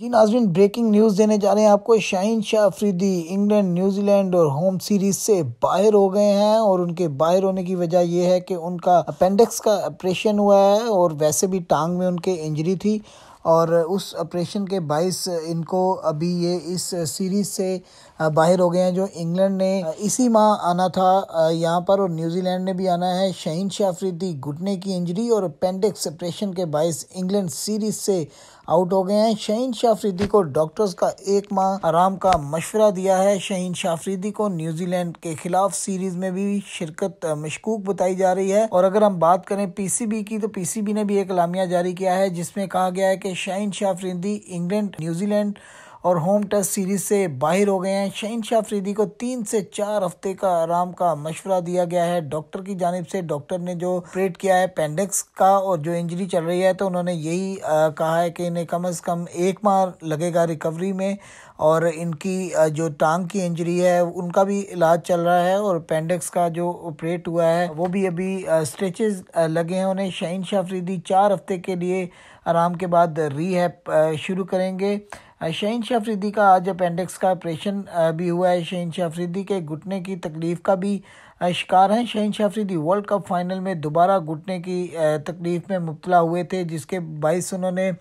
जी नाजरीन breaking news देने जा रहे हैं आपको शाहीन शाह अफरीदी इंग्लैंड न्यूजीलैंड और होम सीरीज से बाहर हो गए हैं और उनके बाहर होने की वजह यह है कि उनका अपेंडिक्स का ऑपरेशन हुआ है और वैसे भी टांग में उनके इंजरी थी और उस ऑपरेशन के बाइस इनको अभी ये इस सीरीज़ से बाहर हो गए हैं जो इंग्लैंड ने इसी माह आना था यहाँ पर और न्यूजीलैंड ने भी आना है शहीन शाफरीदी घुटने की इंजरी और अपेंडिक्स ऑपरेशन के बायस इंग्लैंड सीरीज से आउट हो गए हैं शहीन शाफरीदी को डॉक्टर्स का एक माह आराम का मशवरा दिया है शहीन शाफरीदी को न्यूजीलैंड के खिलाफ सीरीज में भी शिरकत मशकूक बताई जा रही है और अगर हम बात करें पीसीबी की तो पीसीबी ने भी एक लामिया जारी किया है जिसमें कहा गया है कि शहनशाह फरिंदी इंग्लैंड न्यूजीलैंड और होम टेस्ट सीरीज से बाहर हो गए हैं शहीन शाह को तीन से चार हफ्ते का आराम का मशवरा दिया गया है डॉक्टर की जानब से डॉक्टर ने जो ऑपरेट किया है पेंडिक्स का और जो इंजरी चल रही है तो उन्होंने यही कहा है कि इन्हें कम अज़ कम एक माह लगेगा रिकवरी में और इनकी जो टांग की इंजरी है उनका भी इलाज चल रहा है और पेंडिक्स का जो ऑपरेट हुआ है वो भी अभी स्ट्रेचेस लगे हैं उन्हें शहीन शाह चार हफ्ते के लिए आराम के बाद रीहैप शुरू करेंगे शहीन शाह अफरीदी का आज अपेंडिक्स का ऑपरेशन भी हुआ है शहीन शाह अफरीदी के घुटने की तकलीफ का भी शिकार हैं Shaheen Shah Afridi world cup final में दोबारा घुटने की तकलीफ में मुबला हुए थे जिसके बायस उन्होंने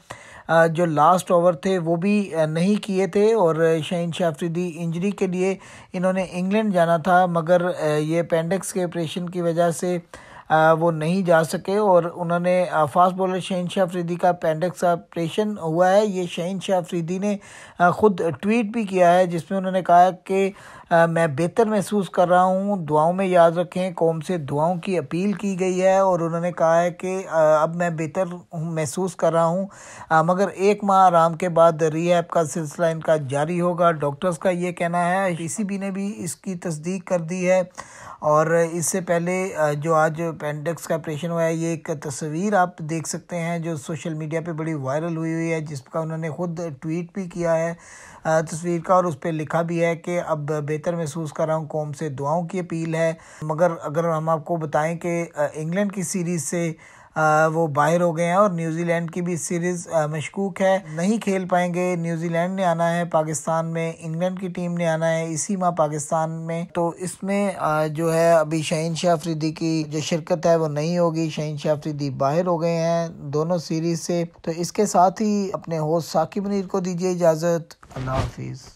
जो लास्ट ओवर थे वो भी नहीं किए थे और शहीन शाह अफरीदी इंजरी के लिए इन्होंने इंग्लैंड जाना था मगर ये अपेंडिक्स के ऑपरेशन की वजह से वो नहीं जा सके और उन्होंने फास्ट बॉलर शहन शाह अफरीदी का पेंडक्स ऑपरेशन हुआ है ये शहन शाह अफरीदी ने ख़ुद ट्वीट भी किया है जिसमें उन्होंने कहा कि मैं बेहतर महसूस कर रहा हूँ दुआओं में याद रखें कौम से दुआओं की अपील की गई है और उन्होंने कहा है कि अब मैं बेहतर महसूस कर रहा हूँ मगर एक माह आराम के बाद रिहैब का सिलसिला इनका जारी होगा डॉक्टर्स का ये कहना है इसी ने भी इसकी तस्दीक कर दी है और इससे पहले जो आज पेंडेक्स का ऑपरेशन हुआ है ये एक तस्वीर आप देख सकते हैं जो सोशल मीडिया पे बड़ी वायरल हुई हुई है जिसका उन्होंने खुद ट्वीट भी किया है तस्वीर का और उस पर लिखा भी है कि अब बेहतर बेहतर महसूस कर रहा हूँ कौम से दुआओं की अपील है मगर अगर हम आपको बताएं कि इंग्लैंड की सीरीज़ से वो बाहर हो गए हैं और न्यूजीलैंड की भी सीरीज़ मशकूक है नहीं खेल पाएंगे न्यूजीलैंड ने आना है पाकिस्तान में इंग्लैंड की टीम ने आना है इसी माह पाकिस्तान में तो इसमें जो है अभी शहीन शाह अफरीदी की जो शिरकत है वो नहीं होगी शहीन शाह अफरीदी बाहर हो गए हैं दोनों सीरीज से तो इसके साथ ही अपने होस्ट साकिब नीर को दीजिए इजाज़त अल्लाह हाफिज़